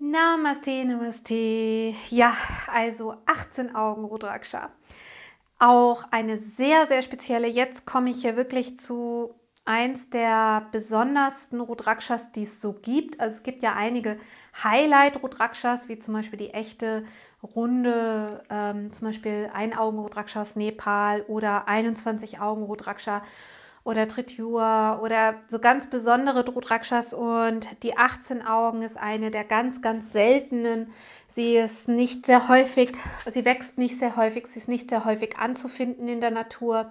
Namaste, Namaste. Ja, also 18 Augen Rudraksha. Auch eine sehr, sehr spezielle. Jetzt komme ich hier wirklich zu eins der besondersten Rudrakshas, die es so gibt. Also es gibt ja einige Highlight-Rudrakshas, wie zum Beispiel die echte runde, ähm, zum Beispiel ein augen rudrakshas Nepal oder 21 Augen-Rudraksha oder Trityur oder so ganz besondere Drudrakshas und die 18 Augen ist eine der ganz, ganz seltenen. Sie ist nicht sehr häufig, sie wächst nicht sehr häufig, sie ist nicht sehr häufig anzufinden in der Natur.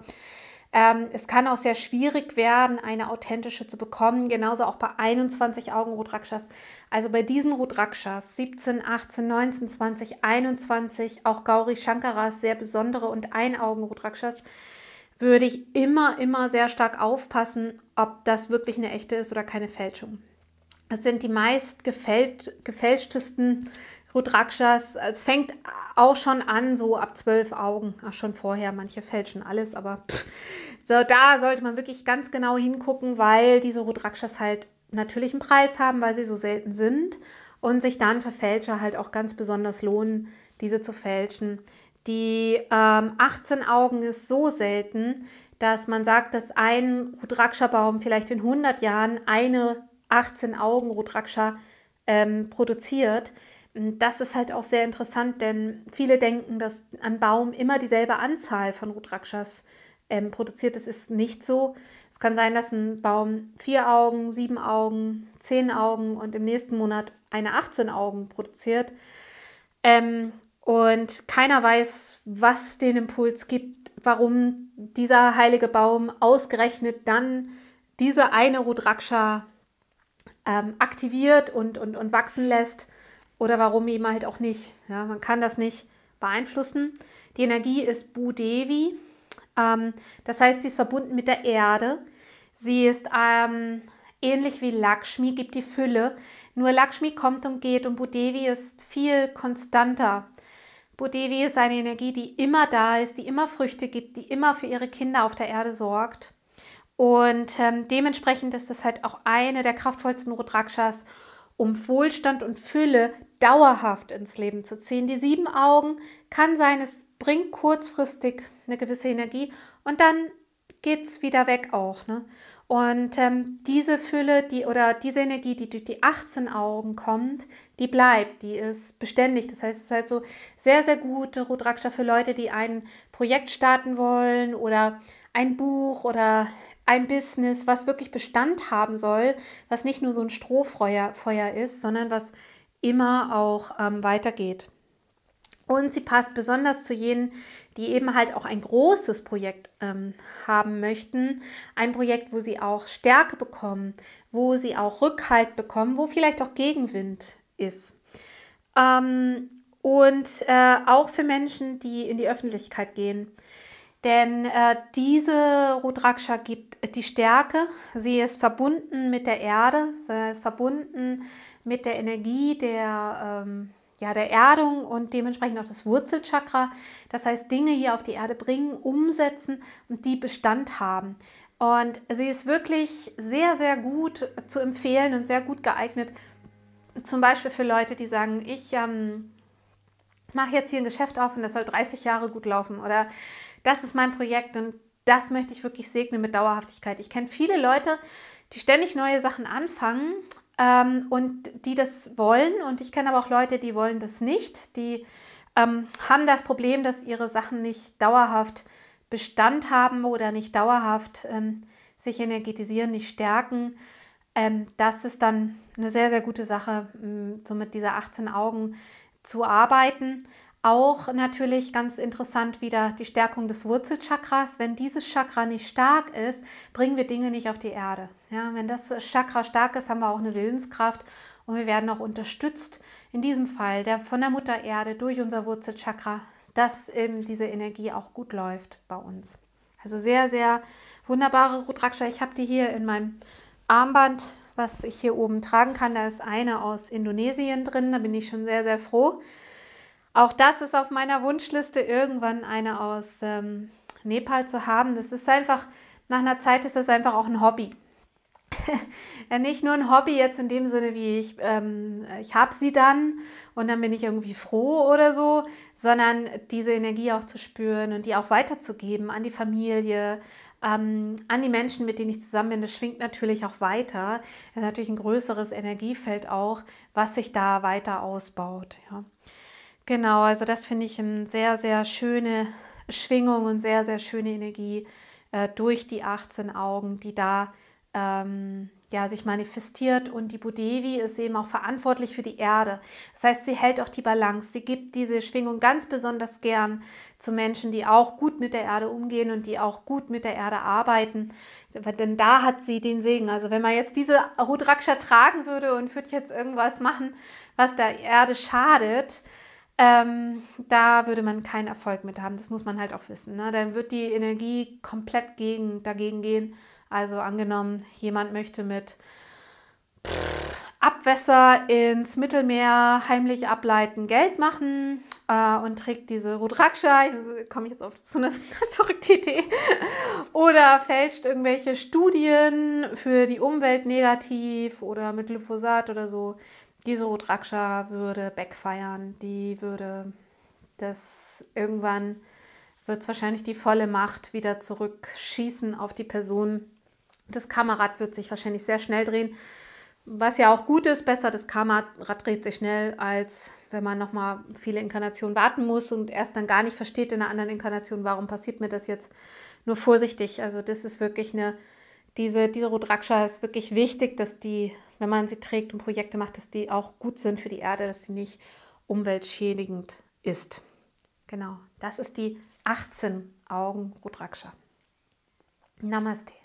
Ähm, es kann auch sehr schwierig werden, eine authentische zu bekommen, genauso auch bei 21 Augen Rudrakshas. Also bei diesen Rudrakshas 17, 18, 19, 20, 21, auch Gauri Shankaras, sehr besondere und Einaugen Rudrakshas, würde ich immer, immer sehr stark aufpassen, ob das wirklich eine echte ist oder keine Fälschung. Es sind die meist gefälscht, gefälschtesten Rudrakshas. Es fängt auch schon an, so ab zwölf Augen. Ach, schon vorher, manche fälschen alles, aber pff. so, da sollte man wirklich ganz genau hingucken, weil diese Rudrakshas halt natürlich einen Preis haben, weil sie so selten sind und sich dann für Fälscher halt auch ganz besonders lohnen, diese zu fälschen. Die ähm, 18 Augen ist so selten, dass man sagt, dass ein Rudraksha-Baum vielleicht in 100 Jahren eine 18 Augen Rudraksha ähm, produziert. Das ist halt auch sehr interessant, denn viele denken, dass ein Baum immer dieselbe Anzahl von Rudrakshas ähm, produziert. Das ist nicht so. Es kann sein, dass ein Baum vier Augen, sieben Augen, zehn Augen und im nächsten Monat eine 18 Augen produziert. Ähm, und keiner weiß, was den Impuls gibt, warum dieser heilige Baum ausgerechnet dann diese eine Rudraksha ähm, aktiviert und, und, und wachsen lässt oder warum eben halt auch nicht. Ja, man kann das nicht beeinflussen. Die Energie ist Budevi, ähm, das heißt, sie ist verbunden mit der Erde. Sie ist ähm, ähnlich wie Lakshmi, gibt die Fülle. Nur Lakshmi kommt und geht und Budevi ist viel konstanter Bodevi ist eine Energie, die immer da ist, die immer Früchte gibt, die immer für ihre Kinder auf der Erde sorgt. Und ähm, dementsprechend ist das halt auch eine der kraftvollsten Rudrakshas, um Wohlstand und Fülle dauerhaft ins Leben zu ziehen. Die sieben Augen kann sein, es bringt kurzfristig eine gewisse Energie und dann geht es wieder weg auch. Ne? Und ähm, diese Fülle, die oder diese Energie, die durch die 18 Augen kommt, die bleibt, die ist beständig. Das heißt, es ist halt so sehr, sehr gute Rudraksha für Leute, die ein Projekt starten wollen oder ein Buch oder ein Business, was wirklich Bestand haben soll, was nicht nur so ein Strohfeuer Feuer ist, sondern was immer auch ähm, weitergeht. Und sie passt besonders zu jenen, die eben halt auch ein großes Projekt ähm, haben möchten. Ein Projekt, wo sie auch Stärke bekommen, wo sie auch Rückhalt bekommen, wo vielleicht auch Gegenwind ist. Ähm, und äh, auch für Menschen, die in die Öffentlichkeit gehen. Denn äh, diese Rudraksha gibt die Stärke. Sie ist verbunden mit der Erde, sie ist verbunden mit der Energie der, ähm, ja, der Erdung und dementsprechend auch das Wurzelchakra. Das heißt, Dinge hier auf die Erde bringen, umsetzen und die Bestand haben. Und sie ist wirklich sehr, sehr gut zu empfehlen und sehr gut geeignet. Zum Beispiel für Leute, die sagen, ich ähm, mache jetzt hier ein Geschäft auf und das soll 30 Jahre gut laufen oder das ist mein Projekt und das möchte ich wirklich segnen mit Dauerhaftigkeit. Ich kenne viele Leute, die ständig neue Sachen anfangen ähm, und die das wollen. Und ich kenne aber auch Leute, die wollen das nicht. Die ähm, haben das Problem, dass ihre Sachen nicht dauerhaft Bestand haben oder nicht dauerhaft ähm, sich energetisieren, nicht stärken. Ähm, das ist dann eine sehr, sehr gute Sache, so mit dieser 18 Augen zu arbeiten. Auch natürlich ganz interessant wieder die Stärkung des Wurzelchakras. Wenn dieses Chakra nicht stark ist, bringen wir Dinge nicht auf die Erde. Ja, wenn das Chakra stark ist, haben wir auch eine Willenskraft und wir werden auch unterstützt, in diesem Fall der, von der Mutter Erde durch unser Wurzelchakra, dass eben diese Energie auch gut läuft bei uns. Also sehr, sehr wunderbare Rudraksha. Ich habe die hier in meinem Armband, was ich hier oben tragen kann. Da ist eine aus Indonesien drin, da bin ich schon sehr, sehr froh. Auch das ist auf meiner Wunschliste, irgendwann eine aus ähm, Nepal zu haben. Das ist einfach, nach einer Zeit ist das einfach auch ein Hobby. Äh, nicht nur ein Hobby jetzt in dem Sinne, wie ich, ähm, ich habe sie dann und dann bin ich irgendwie froh oder so, sondern diese Energie auch zu spüren und die auch weiterzugeben an die Familie, ähm, an die Menschen, mit denen ich zusammen bin. Das schwingt natürlich auch weiter. Das ist natürlich ein größeres Energiefeld auch, was sich da weiter ausbaut. Ja. Genau, also das finde ich eine sehr, sehr schöne Schwingung und sehr, sehr schöne Energie äh, durch die 18 Augen, die da ähm, ja, sich manifestiert. Und die Budevi ist eben auch verantwortlich für die Erde. Das heißt, sie hält auch die Balance. Sie gibt diese Schwingung ganz besonders gern zu Menschen, die auch gut mit der Erde umgehen und die auch gut mit der Erde arbeiten. Denn da hat sie den Segen. Also wenn man jetzt diese Rudraksha tragen würde und würde jetzt irgendwas machen, was der Erde schadet, ähm, da würde man keinen Erfolg mit haben. Das muss man halt auch wissen. Ne? Dann wird die Energie komplett gegen, dagegen gehen. Also angenommen, jemand möchte mit Abwässer ins Mittelmeer heimlich ableiten, Geld machen äh, und trägt diese Rudraksha, komme ich jetzt auf zu einer, zurück die Idee, oder fälscht irgendwelche Studien für die Umwelt negativ oder mit Glyphosat oder so. Die Sodraksha würde backfeiern, die würde das irgendwann wird es wahrscheinlich die volle Macht wieder zurückschießen auf die Person. Das Kamerad wird sich wahrscheinlich sehr schnell drehen, was ja auch gut ist. Besser, das Kamerad dreht sich schnell, als wenn man nochmal viele Inkarnationen warten muss und erst dann gar nicht versteht in einer anderen Inkarnation, warum passiert mir das jetzt. Nur vorsichtig, also das ist wirklich eine diese, diese Rudraksha ist wirklich wichtig, dass die, wenn man sie trägt und Projekte macht, dass die auch gut sind für die Erde, dass sie nicht umweltschädigend ist. Genau, das ist die 18 Augen Rudraksha. Namaste.